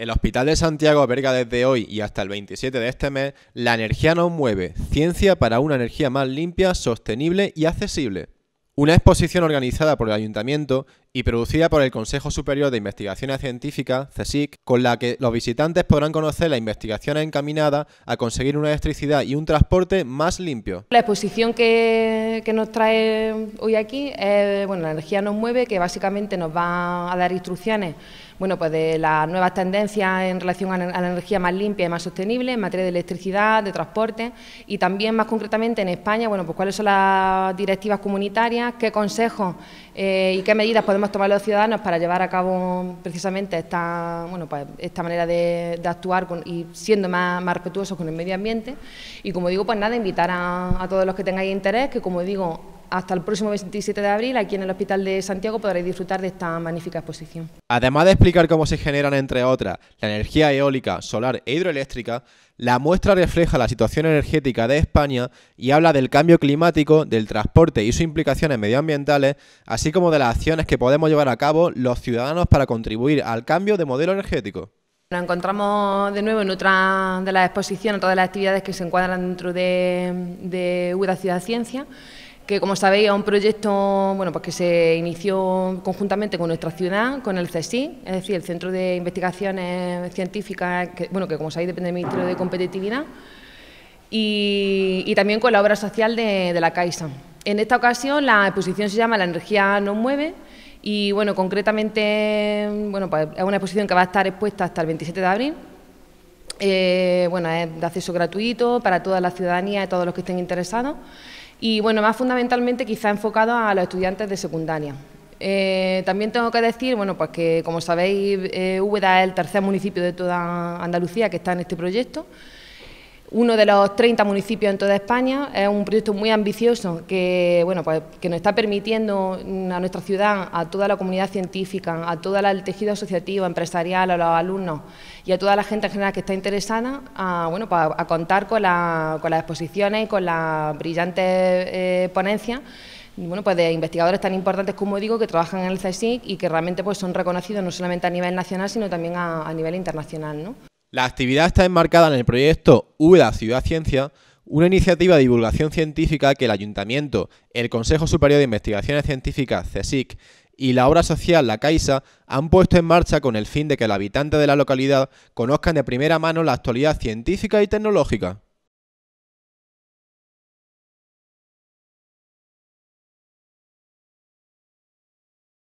El Hospital de Santiago alberga desde hoy y hasta el 27 de este mes La energía nos mueve, ciencia para una energía más limpia, sostenible y accesible. Una exposición organizada por el ayuntamiento y producida por el Consejo Superior de Investigaciones Científicas, CSIC, con la que los visitantes podrán conocer la investigación encaminada a conseguir una electricidad y un transporte más limpio. La exposición que, nos trae hoy aquí es bueno, la energía nos mueve, que básicamente nos va a dar instrucciones bueno, pues de las nuevas tendencias en relación a la energía más limpia y más sostenible en materia de electricidad, de transporte y también más concretamente en España, bueno, pues cuáles son las directivas comunitarias, qué consejos eh, y qué medidas podemos tomar los ciudadanos para llevar a cabo precisamente esta, bueno, pues, esta manera de, actuar y siendo más, más, respetuosos con el medio ambiente. Y como digo, pues nada, invitar a, a todos los que tengáis interés, que como digo, hasta el próximo 27 de abril, aquí en el Hospital de Santiago, podréis disfrutar de esta magnífica exposición. Además de explicar cómo se generan, entre otras, la energía eólica, solar e hidroeléctrica, la muestra refleja la situación energética de España y habla del cambio climático, del transporte y sus implicaciones medioambientales, así como de las acciones que podemos llevar a cabo los ciudadanos para contribuir al cambio de modelo energético. Nos encontramos de nuevo en otra de las exposiciones, en todas las actividades que se encuadran dentro de, de Ciudad Ciencia, que como sabéis es un proyecto bueno, pues que se inició conjuntamente con nuestra ciudad, con el CSI, es decir, el Centro de Investigaciones Científicas, que, bueno, que como sabéis depende del Ministerio de Competitividad, y, también con la obra social de, la Caixa. En esta ocasión la exposición se llama La energía nos mueve y bueno, concretamente bueno, pues, es una exposición que va a estar expuesta hasta el 27 de abril eh, bueno, es de acceso gratuito para toda la ciudadanía y todos los que estén interesados y bueno, más fundamentalmente quizá enfocado a los estudiantes de secundaria. Eh, también tengo que decir, bueno, pues que como sabéis, eh, es el tercer municipio de toda Andalucía que está en este proyecto uno de los 30 municipios en toda España. Es un proyecto muy ambicioso que, bueno, pues, que nos está permitiendo a nuestra ciudad, a toda la comunidad científica, a todo el tejido asociativo, empresarial, a los alumnos y a toda la gente en general que está interesada a, bueno, pues, contar con, las exposiciones y con las brillantes eh, ponencias bueno, pues de investigadores tan importantes como digo que trabajan en el CSIC y que realmente pues son reconocidos no solamente a nivel nacional sino también a, a nivel internacional. ¿no? La actividad está enmarcada en el proyecto UDA Ciudad Ciencia, una iniciativa de divulgación científica que el Ayuntamiento, el Consejo Superior de Investigaciones Científicas, CSIC, y la obra social La Caixa han puesto en marcha con el fin de que los habitantes de la localidad conozcan de primera mano la actualidad científica y tecnológica.